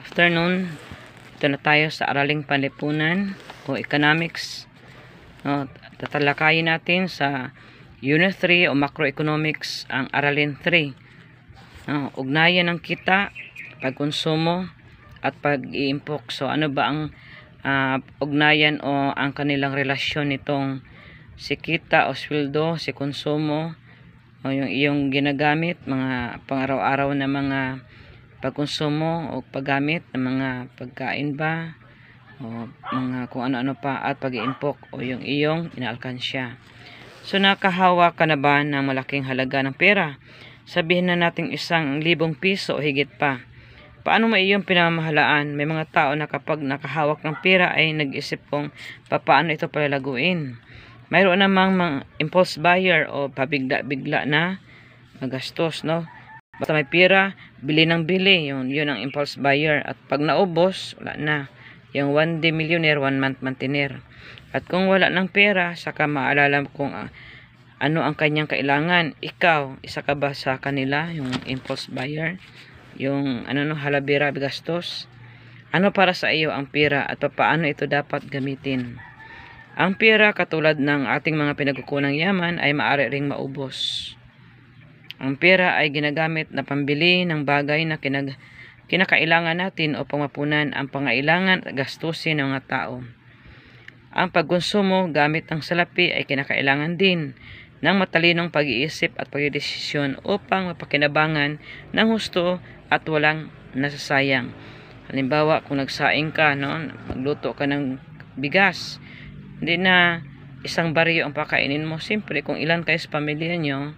afternoon ito na tayo sa araling panlipunan o economics no, tatalakayin natin sa unit 3 o macroeconomics ang aralin 3 no, ugnayan ng kita pagkonsumo at pag-iimpok so ano ba ang uh, ugnayan o ang kanilang relasyon nitong si kita o sweldo si konsumo o yung yung ginagamit mga pang-araw-araw na mga pagkonsumo o paggamit ng mga pagkain ba o mga kung ano-ano pa at pag-iimpok o yung iyong inaalkansya. So nakahawa ka na ba ng malaking halaga ng pera? Sabihin na natin isang libong piso o higit pa. Paano mo iyong pinamahalaan? May mga tao na kapag nakahawak ng pera ay nag-isip kung paano ito palalaguin. Mayroon namang mga impulse buyer o pabigla-bigla na magastos, no? Basta may pira, bili ng bili. Yun, yun ang impulse buyer. At pag naubos, wala na. Yung 1 day millionaire, 1 month maintainer. At kung wala ng pera, saka maalala kung uh, ano ang kanyang kailangan. Ikaw, isa ka ba sa kanila, yung impulse buyer? Yung ano no, halabira, gastos? Ano para sa iyo ang pera at paano ito dapat gamitin? Ang pera katulad ng ating mga pinagkukunang yaman ay maaari ring maubos. Ang pera ay ginagamit na pambili ng bagay na kinag kinakailangan natin o pamapunan ang pangailangan at gastusin ng mga tao. Ang pagkonsumo gamit ng salapi ay kinakailangan din ng matalinong pag-iisip at pagdesisyon upang mapakinabangan ng husto at walang nasasayang. Halimbawa, kung nagsaing ka, no, magluto ka ng bigas, hindi na isang baryo ang pakainin mo. Siyempre, kung ilan kayo sa pamilya niyo,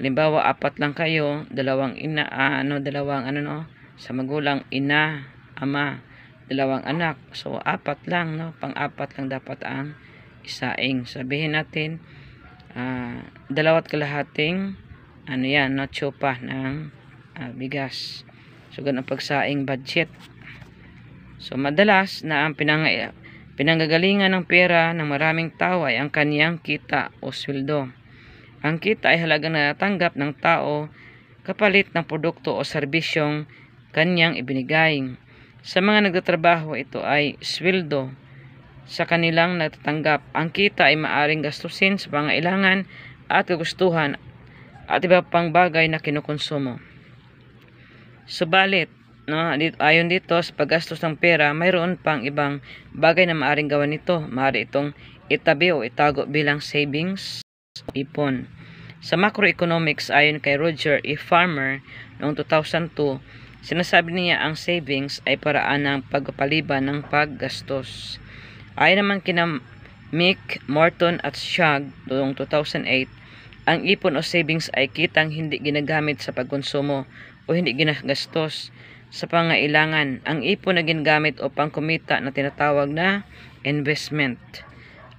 halimbawa apat lang kayo dalawang ina ah, ano dalawang ano no sa magulang ina ama dalawang anak so apat lang no pang apat lang dapat ang isaing sabihin natin uh, dalawat kalahating ano yan no tsopa ng uh, bigas so ganun pagsaing budget so madalas na ang pinang pinanggagalingan ng pera ng maraming tao ay ang kaniyang kita o sweldo ang kita ay halaga na natanggap ng tao kapalit ng produkto o serbisyong kanyang ibinigay. Sa mga nagtatrabaho, ito ay sweldo. Sa kanilang natatanggap, ang kita ay maaring gastusin sa pangailangan at kagustuhan at iba pang bagay na kinukonsumo. Subalit, no, dito, ayon dito sa paggastos ng pera, mayroon pang ibang bagay na maaring gawa nito. Maaari itong itabi o itago bilang savings, ipon. Sa macroeconomics, ayon kay Roger E. Farmer noong 2002, sinasabi niya ang savings ay paraan ng pagpaliban ng paggastos. Ayon naman kina Mick Morton at Shag noong 2008, ang ipon o savings ay kitang hindi ginagamit sa pagkonsumo o hindi ginagastos sa pangailangan. Ang ipon na ginagamit o pangkumita na tinatawag na investment.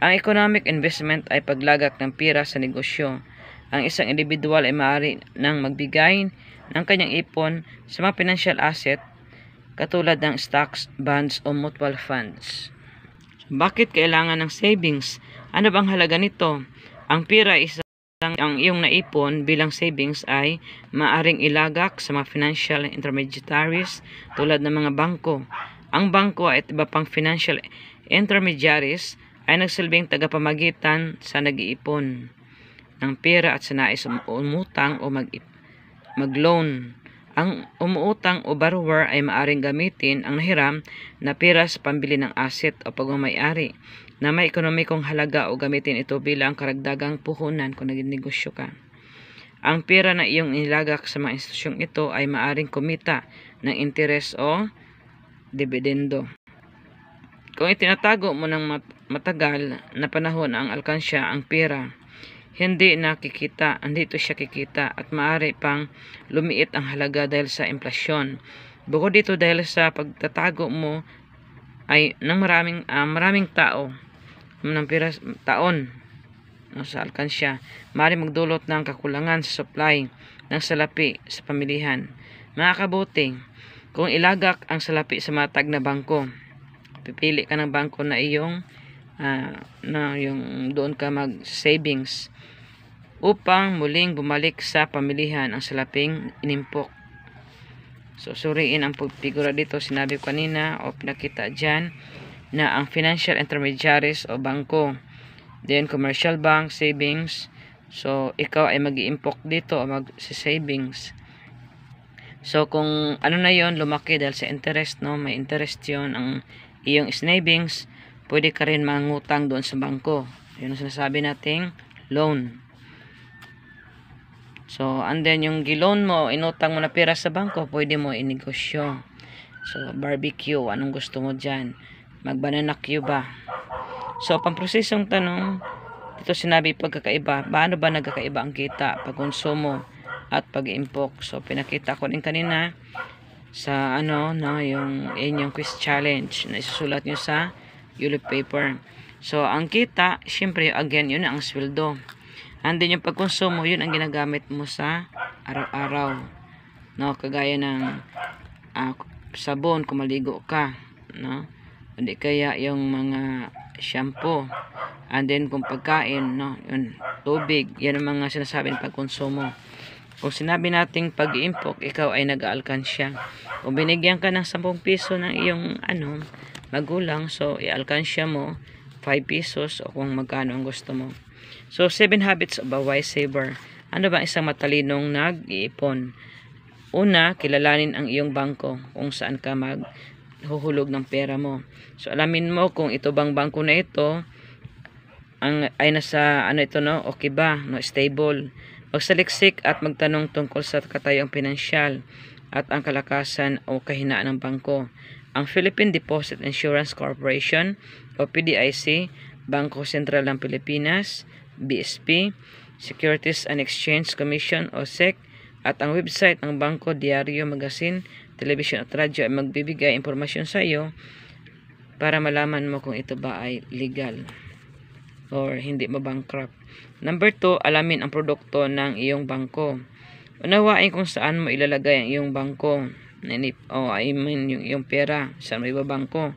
Ang economic investment ay paglagak ng pira sa negosyo. Ang isang individual ay maaari nang magbigay ng kanyang ipon sa mga financial asset katulad ng stocks, bonds o mutual funds. Bakit kailangan ng savings? Ano bang halaga nito? Ang pira isang ang iyong naipon bilang savings ay maaring ilagak sa mga financial intermediaries tulad ng mga bangko. Ang bangko at iba pang financial intermediaries ay nagsilbing tagapamagitan sa nag-iipon ng pera at sa nais um- umutang o mag loan Ang umuutang o borrower ay maaring gamitin ang nahiram na pera sa pambili ng asset o pagmamayari na may ekonomikong halaga o gamitin ito bilang karagdagang puhunan kung nagnegosyo ka. Ang pera na iyong inilagak sa mga institusyong ito ay maaring kumita ng interes o dividendo. Kung itinatago mo ng matagal na panahon ang alkansya ang pera. Hindi nakikita, hindi ito siya kikita at maari pang lumiit ang halaga dahil sa inflasyon. Bukod dito dahil sa pagtatago mo ay ng maraming uh, maraming tao ng pera taon no, sa alkansya, maaari magdulot ng kakulangan sa supply ng salapi sa pamilihan. Mga kabuti, kung ilagak ang salapi sa matag na bangko, pipili ka ng bangko na iyong uh, na yung doon ka mag savings upang muling bumalik sa pamilihan ang salaping inimpok. So, suriin ang pagfigura dito. Sinabi ko kanina o nakita dyan na ang financial intermediaries o bangko, then commercial bank, savings. So, ikaw ay mag impok dito o mag-savings. So, kung ano na yon lumaki dahil sa interest, no? May interest yon ang iyong savings pwede ka rin mangutang doon sa bangko. Yun ang sinasabi nating loan. So, and then yung giloan mo, inutang mo na pera sa bangko, pwede mo inegosyo. So, barbecue, anong gusto mo dyan? Magbananak queue ba? So, pamprosesong tanong, dito sinabi pagkakaiba, paano ba nagkakaiba ang kita, pag konsumo at pag-impok? So, pinakita ko din kanina sa ano, no, yung inyong quiz challenge na isusulat nyo sa Europe paper. So, ang kita, syempre, again, yun ang sweldo. And then, yung pagkonsumo, yun ang ginagamit mo sa araw-araw. No, kagaya ng uh, sabon, kumaligo ka. No? Hindi kaya yung mga shampoo. And then, kung pagkain, no, yun, tubig. Yan ang mga sinasabi ng pagkonsumo. Kung sinabi nating pag-impok, ikaw ay nag-aalkansya. Kung binigyan ka ng 10 piso ng iyong ano, magulang. So, i-alkansya mo 5 pesos o kung magkano ang gusto mo. So, 7 habits of a wise saver. Ano ba isang matalinong nag-iipon? Una, kilalanin ang iyong bangko kung saan ka maghuhulog ng pera mo. So, alamin mo kung ito bang bangko na ito ang, ay nasa ano ito no, okay ba, no, stable. Magsaliksik at magtanong tungkol sa katayong pinansyal at ang kalakasan o kahinaan ng bangko. Ang Philippine Deposit Insurance Corporation o PDIC, Bangko Sentral ng Pilipinas, BSP, Securities and Exchange Commission o SEC, at ang website ng Bangko Diario, Magazine, Television at Radyo ay magbibigay impormasyon sa iyo para malaman mo kung ito ba ay legal or hindi mabankrupt. Number 2, alamin ang produkto ng iyong bangko. Unawain kung saan mo ilalagay ang iyong bangko. Nanip, oh, I mean, yung iyong pera sa may bangko.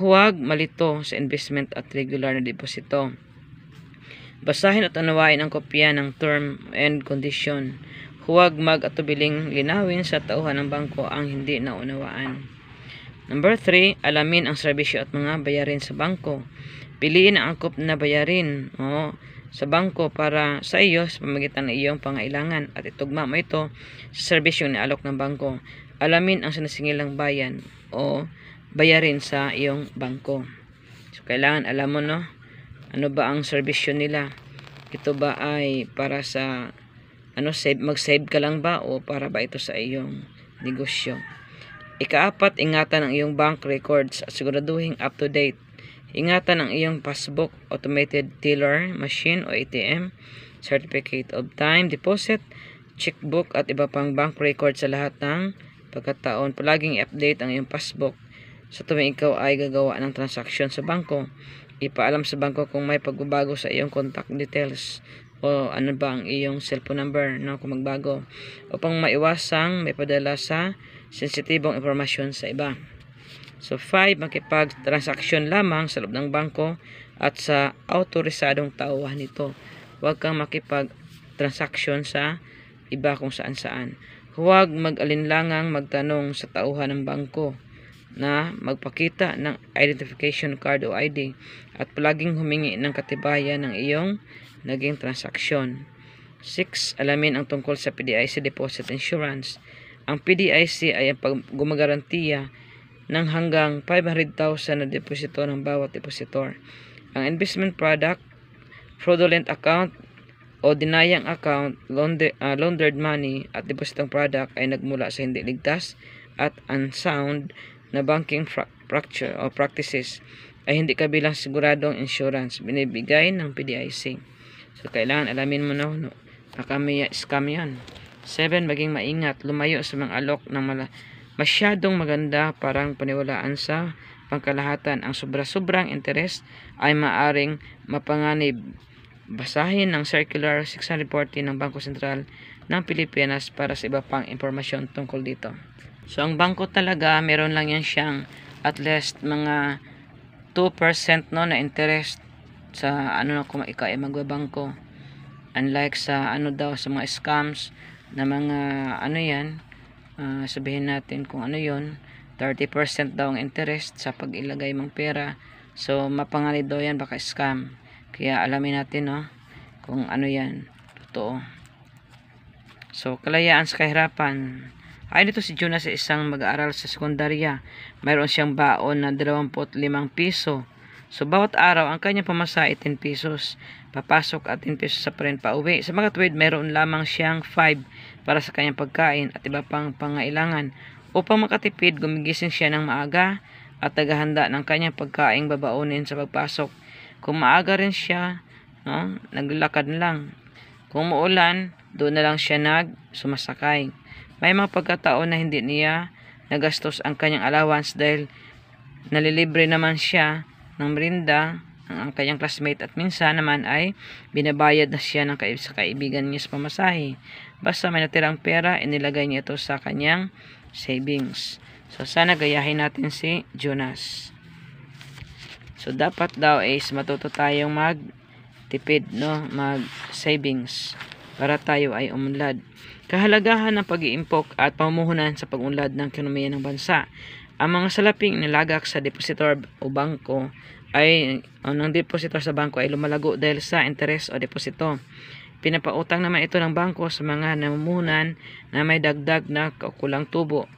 Huwag malito sa investment at regular na deposito. Basahin at anawain ang kopya ng term and condition. Huwag mag-atubiling linawin sa tauhan ng bangko ang hindi naunawaan. Number 3, alamin ang serbisyo at mga bayarin sa bangko. Piliin ang angkop na bayarin o, oh, sa bangko para sa iyo sa pamagitan ng iyong pangailangan at itugma mo ito sa serbisyo na alok ng bangko alamin ang sinasingilang bayan o bayarin sa iyong bangko. So, kailangan alam mo, no? Ano ba ang servisyo nila? Ito ba ay para sa, ano, save, mag-save ka lang ba o para ba ito sa iyong negosyo? Ikaapat, ingatan ang iyong bank records at siguraduhin up-to-date. Ingatan ang iyong passbook, automated teller machine o ATM, certificate of time, deposit, checkbook at iba pang bank record sa lahat ng pagkataon. Palaging i-update ang iyong passbook sa tuwing ikaw ay gagawa ng transaksyon sa bangko. Ipaalam sa bangko kung may pagbabago sa iyong contact details o ano ba ang iyong cellphone number no, kung magbago upang maiwasang may padala sa sensitibong impormasyon sa iba. So 5, makipag-transaksyon lamang sa loob ng bangko at sa autorisadong tauhan nito. Huwag kang makipag-transaksyon sa iba kung saan-saan. Huwag mag-alinlangang magtanong sa tauhan ng bangko na magpakita ng identification card o ID at palaging humingi ng katibayan ng iyong naging transaksyon. 6. Alamin ang tungkol sa PDIC Deposit Insurance. Ang PDIC ay ang gumagarantiya ng hanggang 500,000 na deposito ng bawat depositor. Ang investment product, fraudulent account, o dinayang account, launder, uh, ah, laundered money at depositong product ay nagmula sa hindi ligtas at unsound na banking fracture o practices ay hindi kabilang siguradong insurance binibigay ng PDIC. So, kailangan alamin mo na no, scam yan. 7. Maging maingat. Lumayo sa mga alok ng mala masyadong maganda parang paniwalaan sa pangkalahatan. Ang sobra-sobrang interest ay maaring mapanganib Basahin ang Circular 640 ng Bangko Sentral ng Pilipinas para sa iba pang impormasyon tungkol dito. So, ang bangko talaga, meron lang yan siyang at least mga 2% no, na interest sa ano na kung ikaw ay magbabangko. Unlike sa ano daw, sa mga scams na mga ano yan, uh, sabihin natin kung ano yon 30% daw ang interest sa pag ilagay mong pera. So, mapangalit daw yan, baka scam. Kaya alamin natin no, kung ano yan. Totoo. So, kalayaan sa kahirapan. Ay nito si Jonas isang mag-aaral sa sekundarya. Mayroon siyang baon na 25 piso. So, bawat araw, ang kanyang pamasa ay 10 pesos. Papasok at 10 pesos sa pren pa uwi. Sa mga tuwid, meron lamang siyang 5 para sa kanyang pagkain at iba pang pangailangan. Upang makatipid, gumigising siya ng maaga at naghahanda ng kanyang pagkain babaunin sa pagpasok. Kung maaga rin siya, no, naglakad lang. Kung muulan, doon na lang siya nag sumasakay. May mga pagkataon na hindi niya nagastos ang kanyang allowance dahil nalilibre naman siya ng merinda ang, ang kanyang classmate at minsan naman ay binabayad na siya ng kaib sa kaibigan niya sa pamasahe. Basta may natirang pera, inilagay niya ito sa kanyang savings. So sana gayahin natin si Jonas. So dapat daw is matuto tayong tipid no? Mag savings para tayo ay umunlad. Kahalagahan ng pag-iimpok at pamumuhunan sa pag-unlad ng ekonomiya ng bansa. Ang mga salaping nilagak sa depositor o bangko ay o ng depositor sa bangko ay lumalago dahil sa interes o deposito. Pinapautang naman ito ng bangko sa mga namumuhunan na may dagdag na kakulang tubo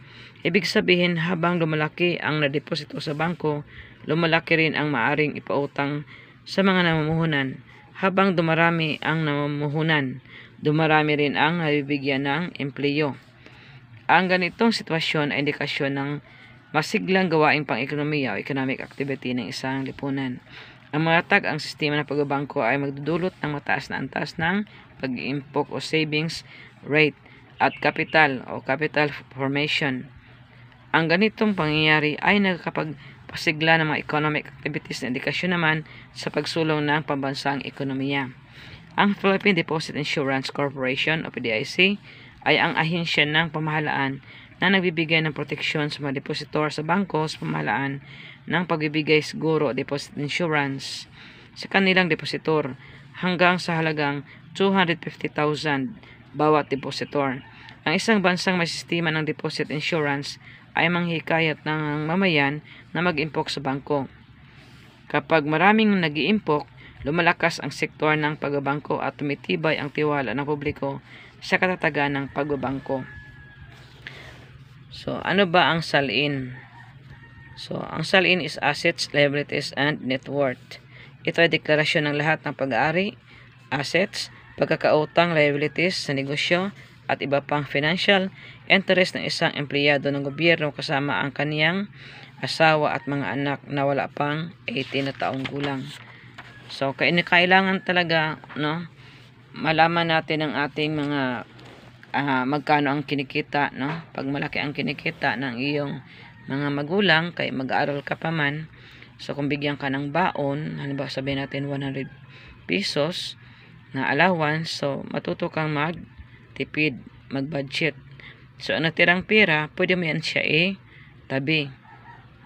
Ibig sabihin habang lumalaki ang nadeposito sa bangko, lumalaki rin ang maaring ipautang sa mga namumuhunan. Habang dumarami ang namumuhunan, dumarami rin ang nabibigyan ng empleyo. Ang ganitong sitwasyon ay indikasyon ng masiglang gawaing pang-ekonomiya o economic activity ng isang lipunan. Ang matatag ang sistema ng pagbabangko ay magdudulot ng mataas na antas ng pag-iimpok o savings rate at capital o capital formation ang ganitong pangyayari ay nagkakapagpasigla ng mga economic activities na indikasyon naman sa pagsulong ng pambansang ekonomiya. Ang Philippine Deposit Insurance Corporation o PDIC ay ang ahensya ng pamahalaan na nagbibigay ng proteksyon sa mga depositor sa bangko sa pamahalaan ng pagbibigay siguro deposit insurance sa kanilang depositor hanggang sa halagang 250,000 bawat depositor. Ang isang bansang may sistema ng deposit insurance ay manghikayat ng mamayan na mag-impok sa bangko. Kapag maraming nag-iimpok, lumalakas ang sektor ng pagbabangko at tumitibay ang tiwala ng publiko sa katatagan ng pagbabangko. So, ano ba ang salin? So, ang salin is assets, liabilities, and net worth. Ito ay deklarasyon ng lahat ng pag-aari, assets, pagkakautang, liabilities sa negosyo, at iba pang financial interest ng isang empleyado ng gobyerno kasama ang kaniyang asawa at mga anak na wala pang 18 na taong gulang. So, kailangan talaga, no, malaman natin ang ating mga uh, magkano ang kinikita, no? Pag malaki ang kinikita ng iyong mga magulang, kay mag-aaral ka pa man, so kung bigyan ka ng baon, halimbawa sabihin natin 100 pesos na allowance, so matuto kang mag magtipid, mag-budget. So, ang tirang pera, pwede mo yan siya eh, tabi.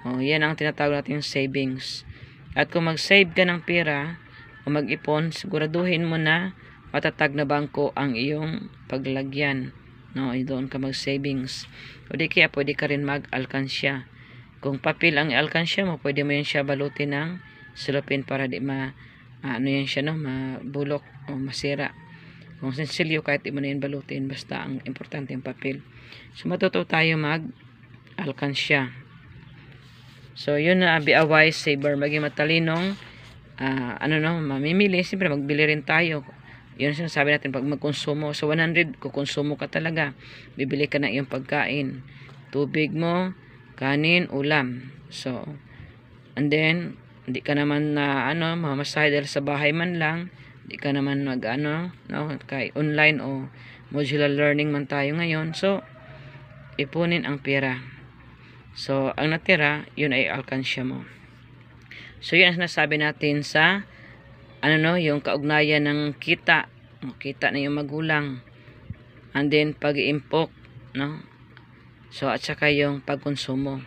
O, yan ang tinatawag natin savings. At kung mag-save ka ng pera, o mag-ipon, siguraduhin mo na matatag na bangko ang iyong paglagyan. No, doon ka mag-savings. O di kaya pwede ka rin mag-alkansya. Kung papel ang alkansya mo, pwede mo yan siya balutin ng silopin para di ma, ano yan siya, no, mabulok o masira. Kung sinsilyo kahit mo na yun balutin, basta ang importante yung papel. So, matuto tayo mag alkansya. So, yun na a wise saver maging matalinong, uh, ano no, mamimili. Siyempre, magbili rin tayo. Yun ang sinasabi natin, pag magkonsumo, sa so 100, kukonsumo ka talaga. Bibili ka na yung pagkain. Tubig mo, kanin, ulam. So, and then, hindi ka naman na, ano, mamasahe dahil sa bahay man lang, ikaw naman mag ano no kay online o modular learning man tayo ngayon so ipunin ang pera so ang natira yun ay alkansya mo so yun ang sinasabi natin sa ano no yung kaugnayan ng kita kita na yung magulang and then pag-iimpok no so at saka yung pagkonsumo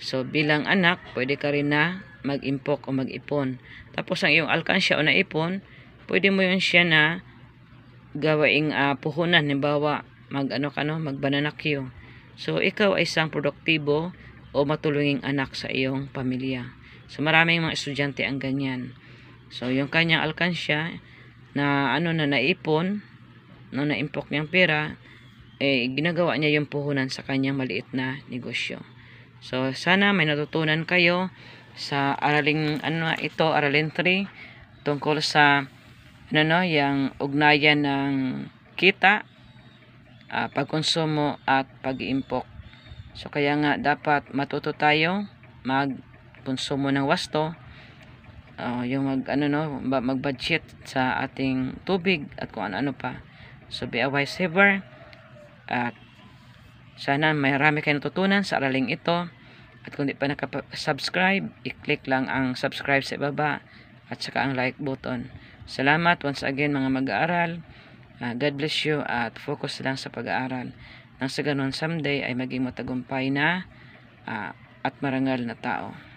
so bilang anak pwede ka rin na mag-impok o mag-ipon tapos ang iyong alkansya o naipon pwede mo yun siya na gawaing uh, puhunan. Halimbawa, mag ano ka no, mag So, ikaw ay isang produktibo o matulunging anak sa iyong pamilya. So, maraming mga estudyante ang ganyan. So, yung kanyang alkansya na ano na naipon, no, naimpok niyang pera, eh, ginagawa niya yung puhunan sa kanyang maliit na negosyo. So, sana may natutunan kayo sa araling, ano ito, aralin 3, tungkol sa ano no, yung ugnayan ng kita, uh, pagkonsumo at pag-iimpok. So kaya nga dapat matuto tayo magkonsumo ng wasto, uh, yung mag ano no, mag-budget sa ating tubig at kung ano-ano pa. So be a wise saver at sana marami kayo natutunan sa araling ito. At kung di pa nakapag-subscribe, i-click lang ang subscribe sa baba at saka ang like button. Salamat once again mga mag-aaral. Uh, God bless you at focus lang sa pag-aaral. Nang sa ganun someday ay maging matagumpay na uh, at marangal na tao.